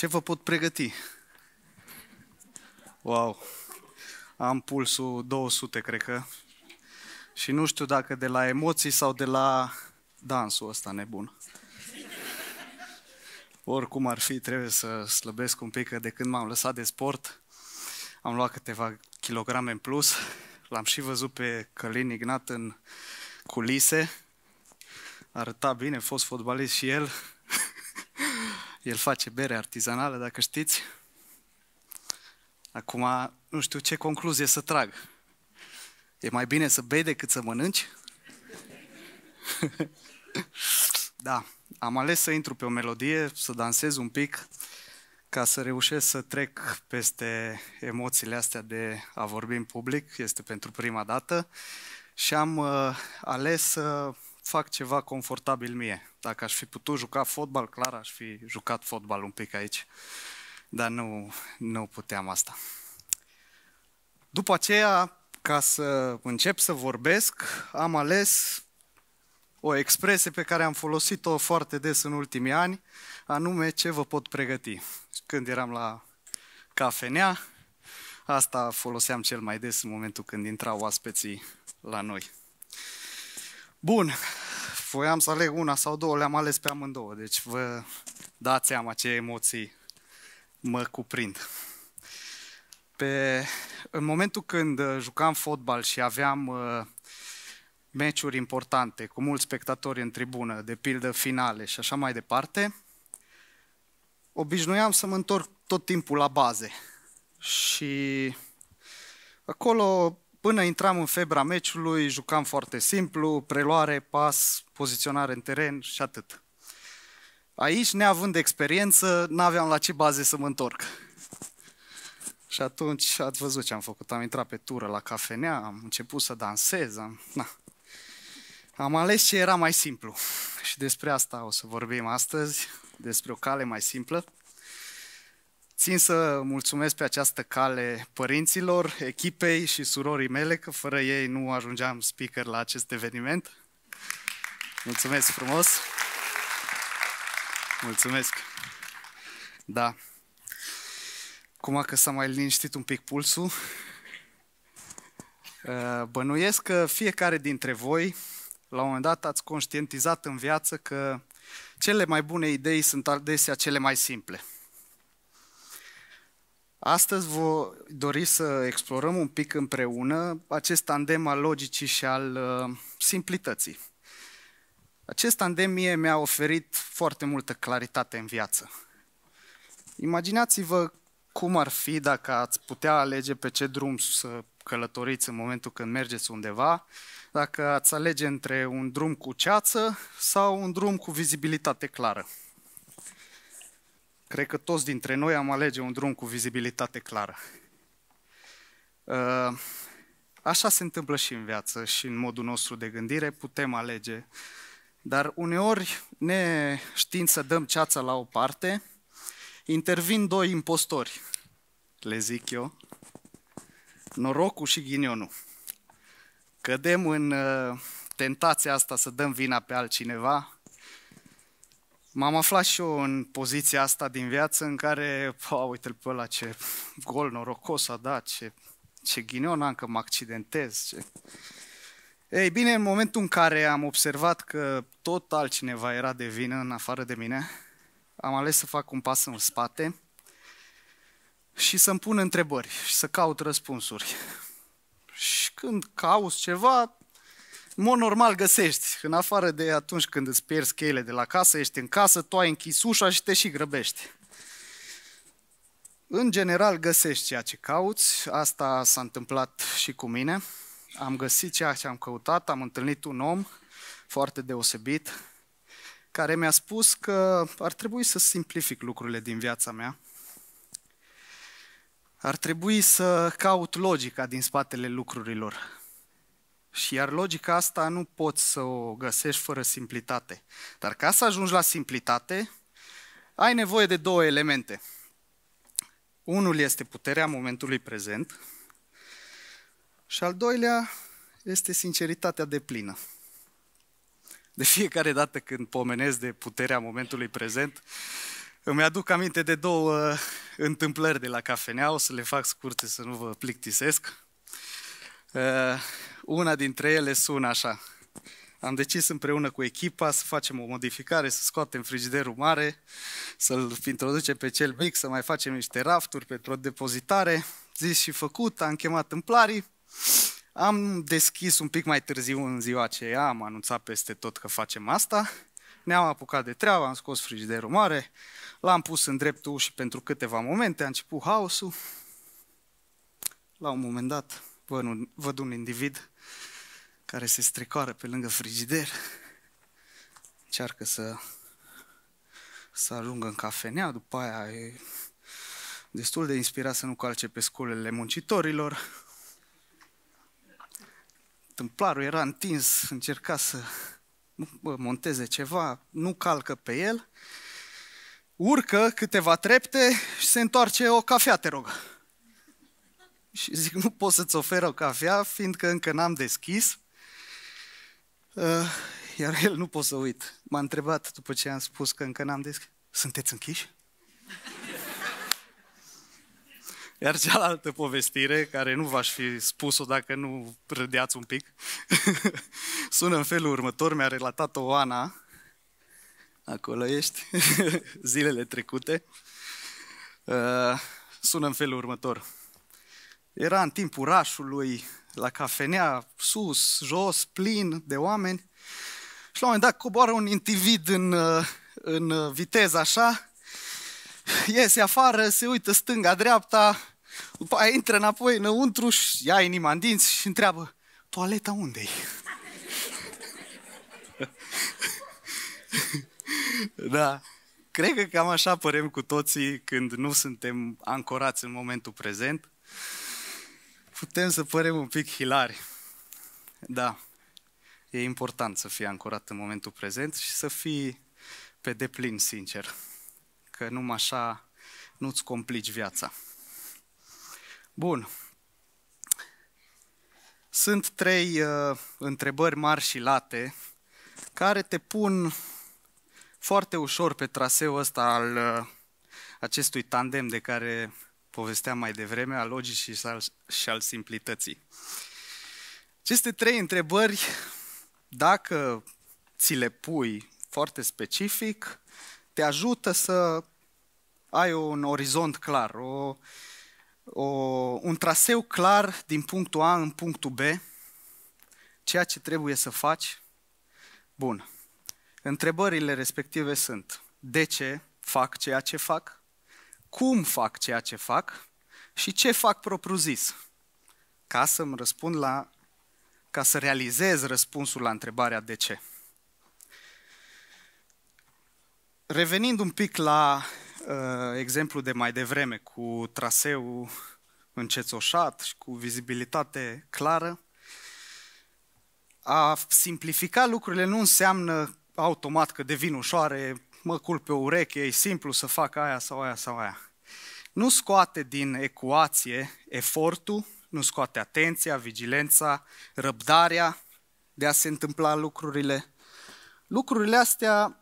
Ce vă pot pregăti? Wow! Am pulsul 200, cred că. Și nu știu dacă de la emoții sau de la dansul ăsta nebun. Oricum ar fi, trebuie să slăbesc un pic, că de când m-am lăsat de sport, am luat câteva kilograme în plus. L-am și văzut pe Călin Ignat în culise. Arăta bine, fost fotbalist și el. El face bere artizanală, dacă știți. Acum, nu știu ce concluzie să trag. E mai bine să bei decât să mănânci? da, am ales să intru pe o melodie, să dansez un pic, ca să reușesc să trec peste emoțiile astea de a vorbi în public, este pentru prima dată, și am uh, ales să uh, fac ceva confortabil mie. Dacă aș fi putut juca fotbal, clar aș fi jucat fotbal un pic aici. Dar nu, nu puteam asta. După aceea, ca să încep să vorbesc, am ales o expresie pe care am folosit-o foarte des în ultimii ani, anume ce vă pot pregăti. Când eram la cafenea, asta foloseam cel mai des în momentul când intrau oaspeții la noi. Bun, voiam să aleg una sau două, le-am ales pe amândouă, deci vă dați seama ce emoții mă cuprind. Pe, în momentul când uh, jucam fotbal și aveam uh, meciuri importante, cu mulți spectatori în tribună, de pildă finale și așa mai departe, obișnuiam să mă întorc tot timpul la baze. Și acolo Până intram în febra meciului, jucam foarte simplu, preluare, pas, poziționare în teren și atât. Aici, neavând experiență, n-aveam la ce baze să mă întorc. Și atunci ați văzut ce am făcut. Am intrat pe tură la cafenea, am început să dansez. Am, na. am ales ce era mai simplu. Și despre asta o să vorbim astăzi, despre o cale mai simplă. Țin să mulțumesc pe această cale părinților, echipei și surorii mele, că fără ei nu ajungeam speaker la acest eveniment. Mulțumesc frumos! Mulțumesc! Da. Cum că s-a mai liniștit un pic pulsul. Ă, bănuiesc că fiecare dintre voi, la un moment dat, ați conștientizat în viață că cele mai bune idei sunt adesea cele mai simple – Astăzi vă dori să explorăm un pic împreună acest tandem al logicii și al uh, simplității. Acest tandem mie mi-a oferit foarte multă claritate în viață. Imaginați-vă cum ar fi dacă ați putea alege pe ce drum să călătoriți în momentul când mergeți undeva, dacă ați alege între un drum cu ceață sau un drum cu vizibilitate clară. Cred că toți dintre noi am alege un drum cu vizibilitate clară. Uh, așa se întâmplă și în viață și în modul nostru de gândire, putem alege. Dar uneori, ne știind să dăm ceața la o parte, intervin doi impostori, le zic eu, norocul și ghinionul. Cădem în uh, tentația asta să dăm vina pe altcineva, M-am aflat și eu în poziția asta din viață în care, pa, uite-l pe ăla ce gol norocos a dat, ce, ce ghinion am că mă accidentez. Ce... Ei bine, în momentul în care am observat că tot altcineva era de vină în afară de mine, am ales să fac un pas în spate și să-mi pun întrebări și să caut răspunsuri. Și când caut ceva, mod normal găsești, în afară de atunci când îți pierzi cheile de la casă, ești în casă, tu ai închis ușa și te și grăbești. În general găsești ceea ce cauți, asta s-a întâmplat și cu mine. Am găsit ceea ce am căutat, am întâlnit un om foarte deosebit care mi-a spus că ar trebui să simplific lucrurile din viața mea. Ar trebui să caut logica din spatele lucrurilor. Și iar logica asta nu poți să o găsești fără simplitate. Dar ca să ajungi la simplitate, ai nevoie de două elemente. Unul este puterea momentului prezent și al doilea este sinceritatea de plină. De fiecare dată când pomenesc de puterea momentului prezent, îmi aduc aminte de două întâmplări de la cafenea, o să le fac scurte să nu vă plictisesc. Eh, una dintre ele sună așa. Am decis împreună cu echipa să facem o modificare, să scoatem frigiderul mare, să-l introducem pe cel mic, să mai facem niște rafturi pentru o depozitare. Zis și făcut, am chemat împlarii. Am deschis un pic mai târziu în ziua aceea, am anunțat peste tot că facem asta. Ne-am apucat de treabă, am scos frigiderul mare, l-am pus în dreptul și pentru câteva momente, a început haosul. La un moment dat, văd un, văd un individ care se strecoară pe lângă frigider, încearcă să, să ajungă în cafenea, după aia e destul de inspirat să nu calce pe sculele muncitorilor. Templarul era întins, încerca să monteze ceva, nu calcă pe el, urcă câteva trepte și se întoarce o cafea, te rog și zic, nu pot să-ți ofer o cafea, fiindcă încă n-am deschis. Uh, iar el nu pot să uit. M-a întrebat după ce am spus că încă n-am deschis. Sunteți închiși? Iar cealaltă povestire, care nu v-aș fi spus-o dacă nu râdeați un pic, sună în felul următor, mi-a relatat-o Oana, acolo ești, zilele trecute, uh, sună în felul următor. Era în timpul rașului, la cafenea, sus, jos, plin de oameni. Și la un moment dat coboară un individ în, uh, în uh, viteză așa, iese afară, se uită stânga-dreapta, după aia intră înapoi înăuntru și ia inima în dinți și întreabă, toaleta unde-i? da, cred că cam așa părem cu toții când nu suntem ancorați în momentul prezent putem să părem un pic hilari. Da, e important să fii ancorat în momentul prezent și să fii pe deplin sincer. Că numai așa nu-ți complici viața. Bun. Sunt trei uh, întrebări mari și late care te pun foarte ușor pe traseul ăsta al uh, acestui tandem de care povesteam mai devreme, a logicii și al, și al simplității. Aceste trei întrebări, dacă ți le pui foarte specific, te ajută să ai un orizont clar, o, o, un traseu clar din punctul A în punctul B, ceea ce trebuie să faci. Bun. Întrebările respective sunt de ce fac ceea ce fac, cum fac ceea ce fac și ce fac propriu-zis, ca să îmi răspund la, ca să realizez răspunsul la întrebarea de ce. Revenind un pic la uh, exemplu de mai devreme cu traseul încețoșat și cu vizibilitate clară, a simplifica lucrurile nu înseamnă automat că devin ușoare, mă culp pe ureche, e simplu să fac aia sau aia sau aia. Nu scoate din ecuație efortul, nu scoate atenția, vigilența, răbdarea de a se întâmpla lucrurile. Lucrurile astea,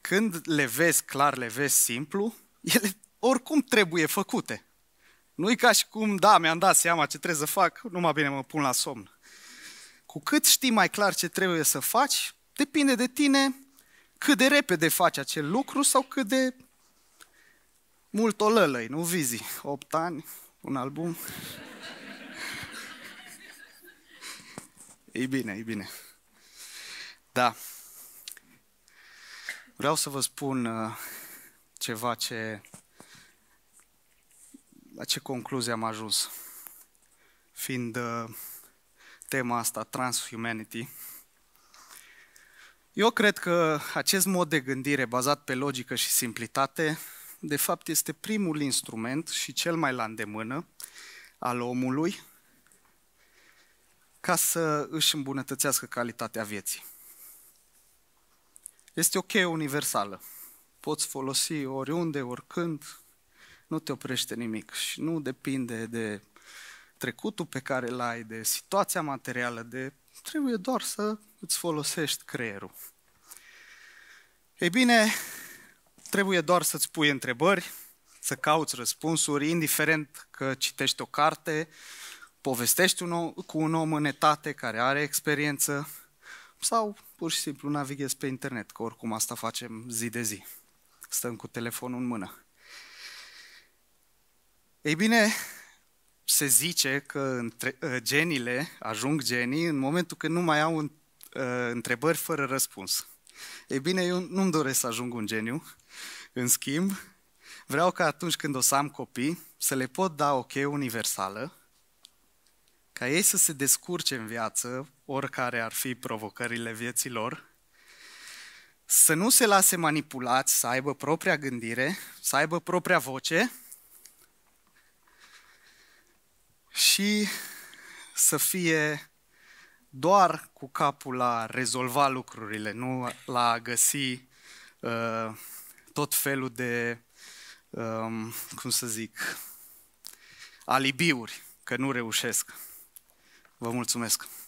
când le vezi clar, le vezi simplu, ele oricum trebuie făcute. nu e ca și cum, da, mi-am dat seama ce trebuie să fac, numai bine mă pun la somn. Cu cât știi mai clar ce trebuie să faci, depinde de tine cât de repede faci acel lucru sau cât de mult o lălăi, nu vizi. 8 ani, un album. E bine, e bine. Da. Vreau să vă spun uh, ceva ce la ce concluzie am ajuns. Fiind uh, tema asta transhumanity, eu cred că acest mod de gândire bazat pe logică și simplitate, de fapt, este primul instrument și cel mai la îndemână al omului ca să își îmbunătățească calitatea vieții. Este o cheie universală. Poți folosi oriunde, oricând, nu te oprește nimic și nu depinde de trecutul pe care l ai, de situația materială, de trebuie doar să îți folosești creierul. Ei bine, trebuie doar să-ți pui întrebări, să cauți răspunsuri, indiferent că citești o carte, povestești un om, cu un om în etate care are experiență sau pur și simplu navighezi pe internet, că oricum asta facem zi de zi. Stăm cu telefonul în mână. Ei bine, se zice că între, genile ajung genii în momentul când nu mai au Uh, întrebări fără răspuns. Ei bine, eu nu-mi doresc să ajung un geniu. În schimb, vreau ca atunci când o să am copii, să le pot da o cheie universală, ca ei să se descurce în viață, oricare ar fi provocările vieții lor, să nu se lase manipulați, să aibă propria gândire, să aibă propria voce și să fie doar cu capul la rezolva lucrurile, nu la a găsi uh, tot felul de, um, cum să zic, alibiuri că nu reușesc. Vă mulțumesc!